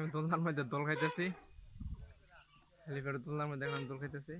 আমি দোলনার মধ্যে দোল খাইতেছি হেলিকপ্টার দোলনার মধ্যে এখন দোল খাইতেছি